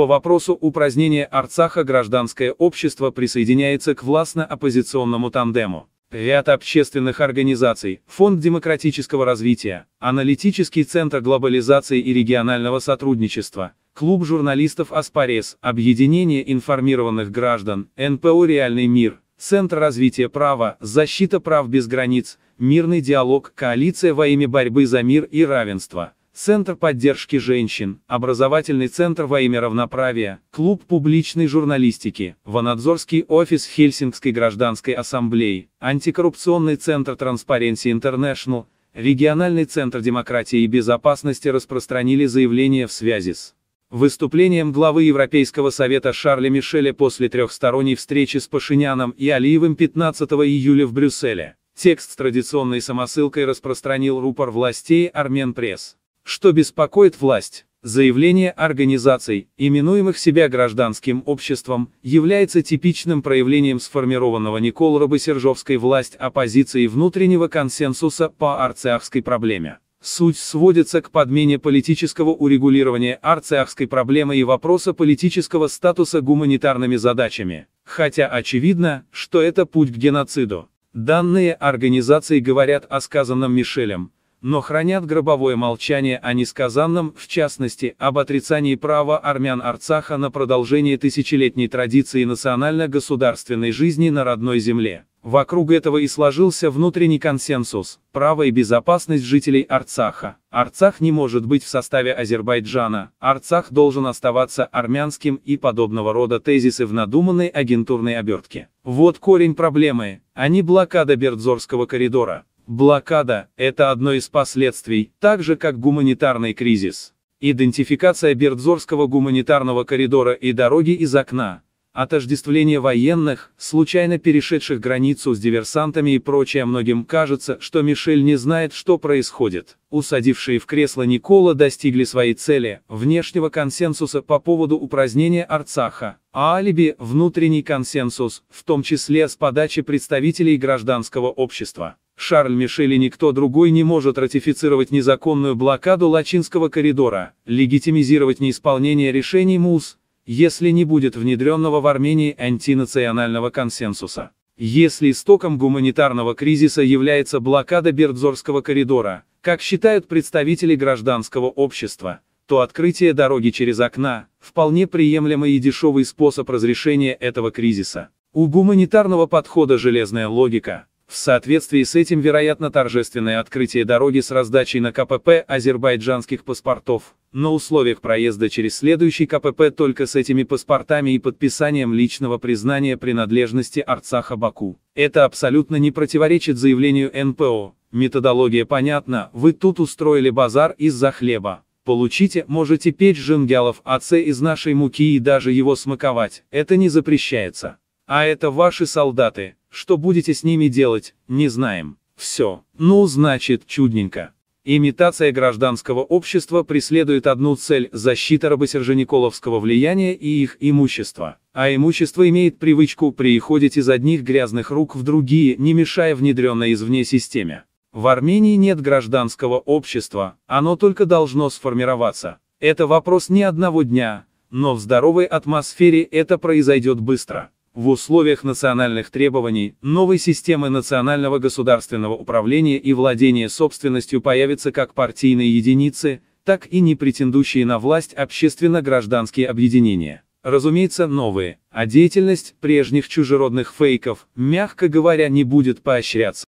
по вопросу упразднения Арцаха гражданское общество присоединяется к властно-оппозиционному тандему. Ряд общественных организаций, Фонд демократического развития, Аналитический центр глобализации и регионального сотрудничества, Клуб журналистов «Аспарес», Объединение информированных граждан, НПО «Реальный мир», Центр развития права, Защита прав без границ, Мирный диалог, Коалиция во имя борьбы за мир и равенство – Центр поддержки женщин, образовательный центр во имя равноправия, клуб публичной журналистики, Ванадзорский офис Хельсинкской гражданской ассамблеи, антикоррупционный центр Transparency International, региональный центр демократии и безопасности распространили заявление в связи с выступлением главы Европейского совета Шарля Мишеля после трехсторонней встречи с Пашиняном и Алиевым 15 июля в Брюсселе. Текст с традиционной самосылкой распространил рупор властей Армен Пресс. Что беспокоит власть? Заявление организаций, именуемых себя гражданским обществом, является типичным проявлением сформированного Никол Робосержовской власть оппозиции внутреннего консенсуса по арцеахской проблеме. Суть сводится к подмене политического урегулирования арцеахской проблемы и вопроса политического статуса гуманитарными задачами, хотя очевидно, что это путь к геноциду. Данные организации говорят о сказанном Мишелем, но хранят гробовое молчание о несказанном, в частности, об отрицании права армян Арцаха на продолжение тысячелетней традиции национально-государственной жизни на родной земле. Вокруг этого и сложился внутренний консенсус – право и безопасность жителей Арцаха. Арцах не может быть в составе Азербайджана, Арцах должен оставаться армянским и подобного рода тезисы в надуманной агентурной обертке. Вот корень проблемы, а не блокада Бердзорского коридора. Блокада – это одно из последствий, так же как гуманитарный кризис. Идентификация Бердзорского гуманитарного коридора и дороги из окна. Отождествление военных, случайно перешедших границу с диверсантами и прочее многим кажется, что Мишель не знает, что происходит. Усадившие в кресло Никола достигли своей цели, внешнего консенсуса по поводу упразднения Арцаха, а алиби – внутренний консенсус, в том числе с подачи представителей гражданского общества. Шарль Мишель и никто другой не может ратифицировать незаконную блокаду Лачинского коридора, легитимизировать неисполнение решений МУС, если не будет внедренного в Армении антинационального консенсуса. Если истоком гуманитарного кризиса является блокада Бердзорского коридора, как считают представители гражданского общества, то открытие дороги через окна – вполне приемлемый и дешевый способ разрешения этого кризиса. У гуманитарного подхода железная логика – в соответствии с этим, вероятно, торжественное открытие дороги с раздачей на КПП азербайджанских паспортов, на условиях проезда через следующий КПП только с этими паспортами и подписанием личного признания принадлежности Арцаха-Баку. Это абсолютно не противоречит заявлению НПО. Методология понятна, вы тут устроили базар из-за хлеба. Получите, можете печь жингялов АЦ из нашей муки и даже его смаковать, это не запрещается. А это ваши солдаты, что будете с ними делать, не знаем. Все. Ну, значит, чудненько. Имитация гражданского общества преследует одну цель – защита рабосержениколовского влияния и их имущества. А имущество имеет привычку переходить из одних грязных рук в другие, не мешая внедренной извне системе. В Армении нет гражданского общества, оно только должно сформироваться. Это вопрос не одного дня, но в здоровой атмосфере это произойдет быстро. В условиях национальных требований, новой системы национального государственного управления и владения собственностью появятся как партийные единицы, так и не претендующие на власть общественно-гражданские объединения. Разумеется, новые, а деятельность прежних чужеродных фейков, мягко говоря, не будет поощряться.